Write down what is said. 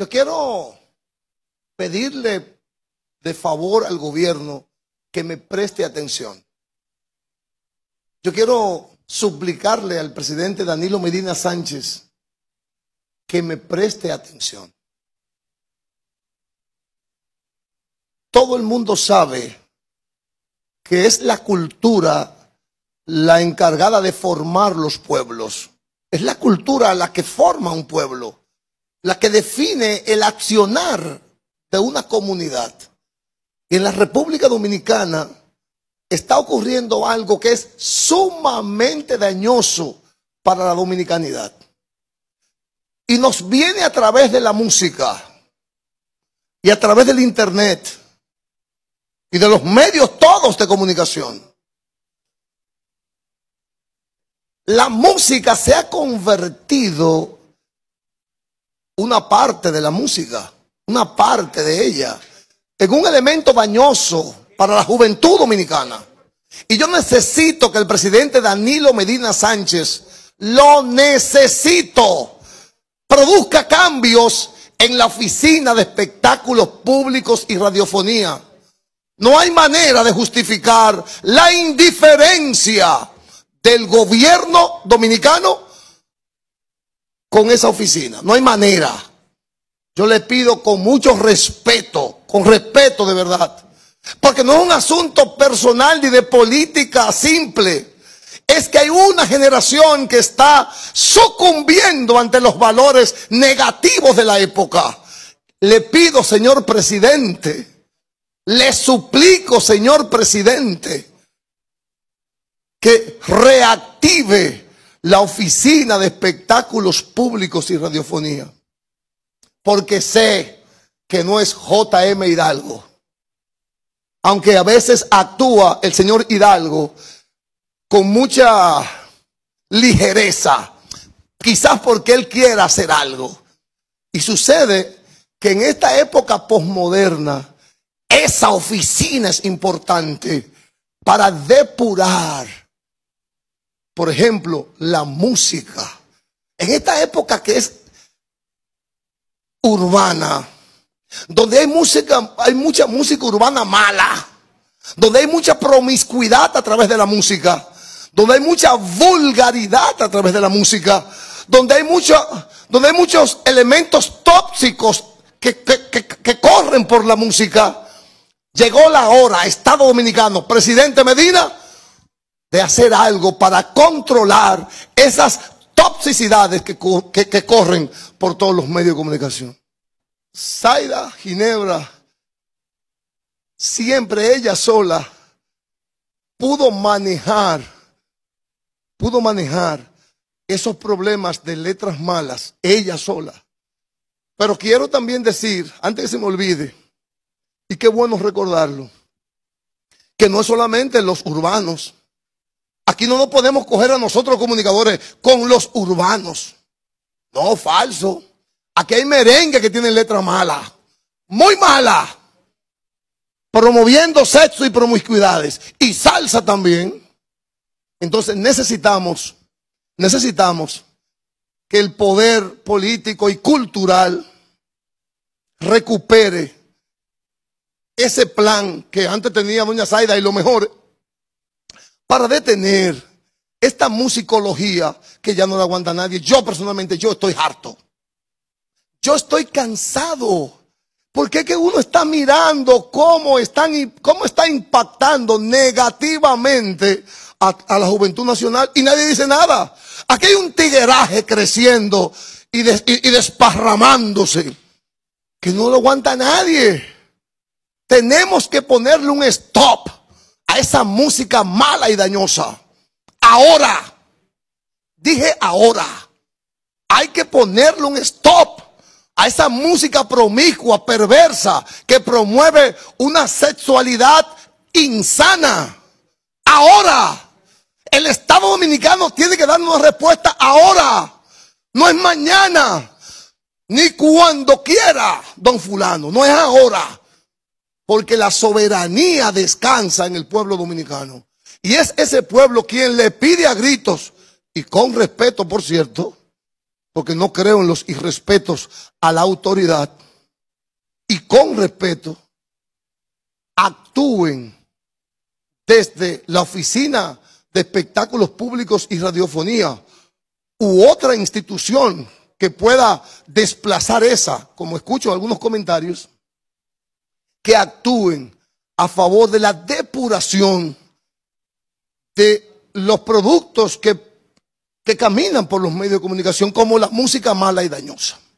Yo quiero pedirle de favor al gobierno que me preste atención. Yo quiero suplicarle al presidente Danilo Medina Sánchez que me preste atención. Todo el mundo sabe que es la cultura la encargada de formar los pueblos. Es la cultura la que forma un pueblo la que define el accionar de una comunidad. Y En la República Dominicana está ocurriendo algo que es sumamente dañoso para la dominicanidad. Y nos viene a través de la música y a través del Internet y de los medios todos de comunicación. La música se ha convertido una parte de la música, una parte de ella, en un elemento bañoso para la juventud dominicana. Y yo necesito que el presidente Danilo Medina Sánchez, lo necesito, produzca cambios en la oficina de espectáculos públicos y radiofonía. No hay manera de justificar la indiferencia del gobierno dominicano con esa oficina. No hay manera. Yo le pido con mucho respeto, con respeto de verdad. Porque no es un asunto personal ni de política simple. Es que hay una generación que está sucumbiendo ante los valores negativos de la época. Le pido, señor presidente, le suplico, señor presidente, que reactive la oficina de espectáculos públicos y radiofonía. Porque sé que no es JM Hidalgo. Aunque a veces actúa el señor Hidalgo con mucha ligereza, quizás porque él quiera hacer algo. Y sucede que en esta época posmoderna, esa oficina es importante para depurar por ejemplo, la música. En esta época que es urbana, donde hay música, hay mucha música urbana mala, donde hay mucha promiscuidad a través de la música, donde hay mucha vulgaridad a través de la música, donde hay, mucho, donde hay muchos elementos tóxicos que corren por la música. Llegó la hora, Estado Dominicano, presidente Medina, de hacer algo para controlar esas toxicidades que, corren por todos los medios de comunicación. Zaira Ginebra, siempre ella sola pudo manejar, pudo manejar esos problemas de letras malas, ella sola. Pero quiero también decir, antes que se me olvide, y qué bueno recordarlo, que no es solamente los urbanos, Aquí no nos podemos coger a nosotros comunicadores con los urbanos. No, falso. Aquí hay merengue que tienen letra mala. Muy mala. Promoviendo sexo y promiscuidades. Y salsa también. Entonces necesitamos, necesitamos que el poder político y cultural recupere ese plan que antes tenía Doña Zaida y lo mejor para detener esta musicología que ya no la aguanta nadie. Yo personalmente, yo estoy harto. Yo estoy cansado. Porque es que uno está mirando cómo, están, cómo está impactando negativamente a, la juventud nacional y nadie dice nada. Aquí hay un tigueraje creciendo y desparramándose que no lo aguanta nadie. Tenemos que ponerle un stop a esa música mala y dañosa. Ahora, dije ahora, hay que ponerle un stop a esa música promiscua, perversa, que promueve una sexualidad insana. Ahora, el Estado Dominicano tiene que darnos una respuesta ahora, no es mañana, ni cuando quiera, don fulano, no es ahora porque la soberanía descansa en el pueblo dominicano. Y es ese pueblo quien le pide a gritos, y con respeto, por cierto, porque no creo en los irrespetos a la autoridad, y con respeto, actúen desde la oficina de espectáculos públicos y radiofonía u otra institución que pueda desplazar esa, como escucho algunos comentarios, que actúen a favor de la depuración de los productos que, que caminan por los medios de comunicación como la música mala y dañosa.